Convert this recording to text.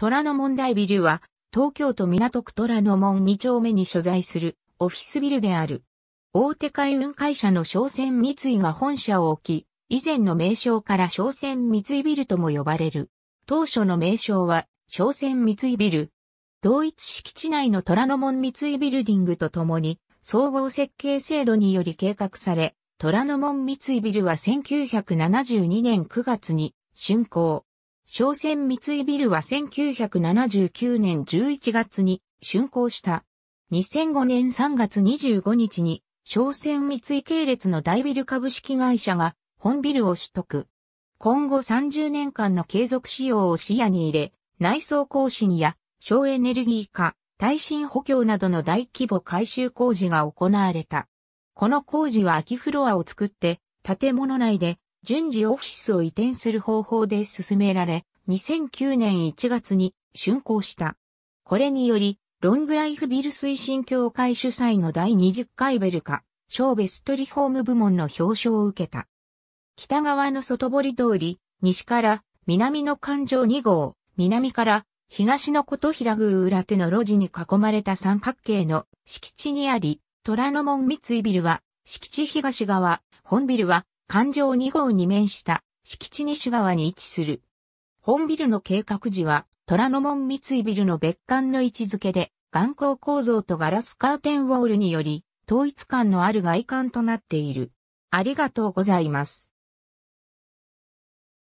虎ノ門大ビルは、東京都港区虎ノ門2丁目に所在するオフィスビルである。大手海運会社の商船三井が本社を置き、以前の名称から商船三井ビルとも呼ばれる。当初の名称は商船三井ビル。同一敷地内の虎ノ門三井ビルディングとともに、総合設計制度により計画され、虎ノ門三井ビルは1972年9月に竣工。商船三井ビルは1979年11月に竣工した。2005年3月25日に商船三井系列の大ビル株式会社が本ビルを取得。今後30年間の継続使用を視野に入れ、内装更新や省エネルギー化、耐震補強などの大規模改修工事が行われた。この工事は空きフロアを作って、建物内で順次オフィスを移転する方法で進められ、2009年1月に竣工した。これにより、ロングライフビル推進協会主催の第20回ベルカ、小ベストリフォーム部門の表彰を受けた。北側の外堀通り、西から南の環状2号、南から東の琴平宮裏手の路地に囲まれた三角形の敷地にあり、虎ノ門三井ビルは敷地東側、本ビルは環状2号に面した敷地西側に位置する。本ビルの計画時は、虎ノ門三井ビルの別館の位置づけで、眼光構造とガラスカーテンウォールにより、統一感のある外観となっている。ありがとうございます。